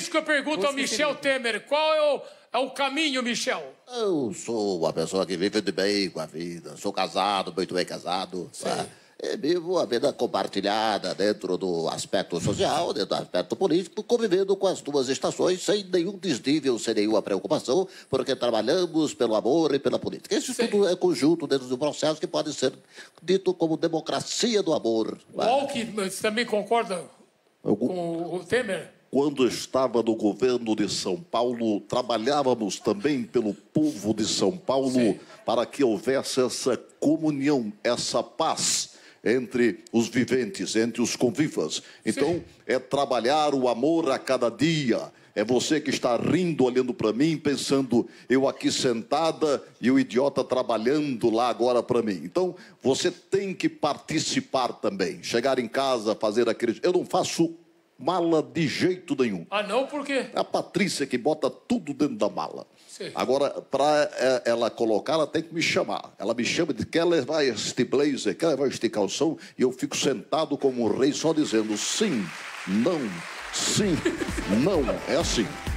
isso que eu pergunto ao Michel Temer. Qual é o, é o caminho, Michel? Eu sou uma pessoa que vive de bem com a vida. Sou casado, muito bem casado. Né? E Vivo a vida compartilhada dentro do aspecto social, dentro do aspecto político, convivendo com as duas estações sem nenhum desnível, sem nenhuma preocupação, porque trabalhamos pelo amor e pela política. Isso Sim. tudo é conjunto dentro de um processo que pode ser dito como democracia do amor. Qual né? que você também concorda com o Temer? quando estava no governo de São Paulo, trabalhávamos também pelo povo de São Paulo Sim. para que houvesse essa comunhão, essa paz entre os viventes, entre os convivas. Então, Sim. é trabalhar o amor a cada dia. É você que está rindo, olhando para mim, pensando, eu aqui sentada e o idiota trabalhando lá agora para mim. Então, você tem que participar também. Chegar em casa, fazer aqueles. Eu não faço mala de jeito nenhum. Ah, não? Por quê? É a Patrícia que bota tudo dentro da mala. Sim. Agora, para é, ela colocar, ela tem que me chamar. Ela me chama de quer levar este blazer, quer levar este calção, e eu fico sentado como um rei só dizendo sim, não, sim, não. É assim.